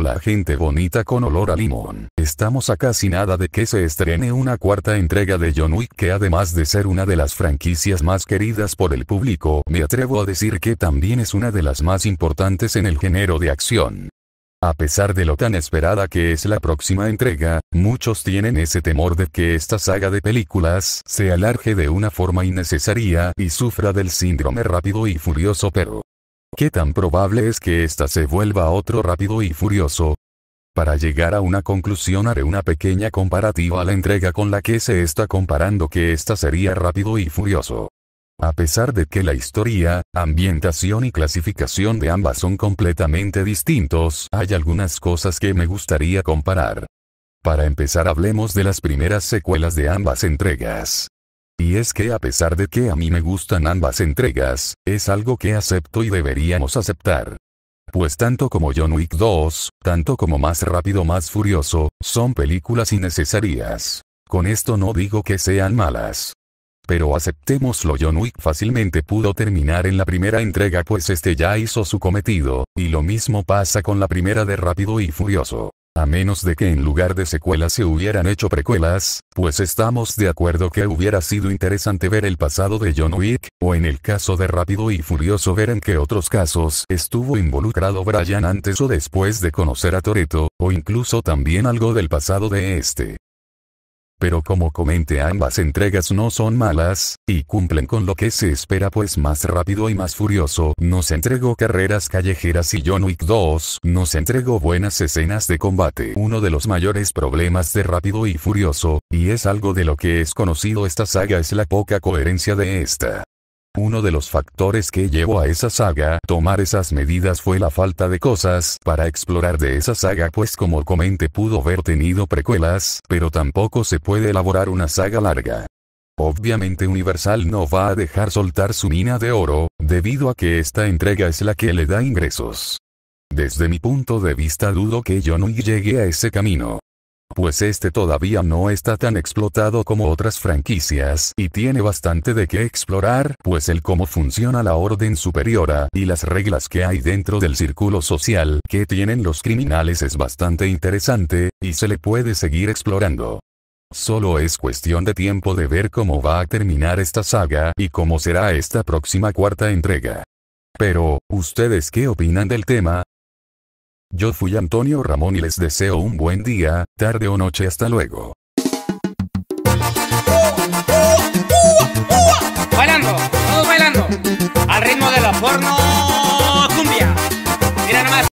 la gente bonita con olor a limón. Estamos a casi nada de que se estrene una cuarta entrega de John Wick que además de ser una de las franquicias más queridas por el público, me atrevo a decir que también es una de las más importantes en el género de acción. A pesar de lo tan esperada que es la próxima entrega, muchos tienen ese temor de que esta saga de películas se alargue de una forma innecesaria y sufra del síndrome rápido y furioso pero ¿Qué tan probable es que ésta se vuelva otro rápido y furioso? Para llegar a una conclusión haré una pequeña comparativa a la entrega con la que se está comparando que ésta sería rápido y furioso. A pesar de que la historia, ambientación y clasificación de ambas son completamente distintos, hay algunas cosas que me gustaría comparar. Para empezar hablemos de las primeras secuelas de ambas entregas. Y es que a pesar de que a mí me gustan ambas entregas, es algo que acepto y deberíamos aceptar. Pues tanto como John Wick 2, tanto como Más Rápido Más Furioso, son películas innecesarias. Con esto no digo que sean malas. Pero aceptémoslo John Wick fácilmente pudo terminar en la primera entrega pues este ya hizo su cometido, y lo mismo pasa con la primera de Rápido y Furioso a menos de que en lugar de secuelas se hubieran hecho precuelas, pues estamos de acuerdo que hubiera sido interesante ver el pasado de John Wick, o en el caso de Rápido y Furioso ver en qué otros casos estuvo involucrado Brian antes o después de conocer a Toreto, o incluso también algo del pasado de este. Pero como comenté ambas entregas no son malas, y cumplen con lo que se espera pues más rápido y más furioso nos entregó carreras callejeras y John Wick 2 nos entregó buenas escenas de combate. Uno de los mayores problemas de rápido y furioso, y es algo de lo que es conocido esta saga es la poca coherencia de esta. Uno de los factores que llevó a esa saga a tomar esas medidas fue la falta de cosas para explorar de esa saga pues como comente pudo haber tenido precuelas, pero tampoco se puede elaborar una saga larga. Obviamente Universal no va a dejar soltar su mina de oro, debido a que esta entrega es la que le da ingresos. Desde mi punto de vista dudo que yo no llegue a ese camino. Pues este todavía no está tan explotado como otras franquicias y tiene bastante de qué explorar, pues el cómo funciona la orden superiora y las reglas que hay dentro del círculo social que tienen los criminales es bastante interesante, y se le puede seguir explorando. Solo es cuestión de tiempo de ver cómo va a terminar esta saga y cómo será esta próxima cuarta entrega. Pero, ¿ustedes qué opinan del tema? Yo fui Antonio Ramón y les deseo un buen día, tarde o noche hasta luego. Bailando, todos bailando, al ritmo de la porno cumbia. Mira nomás.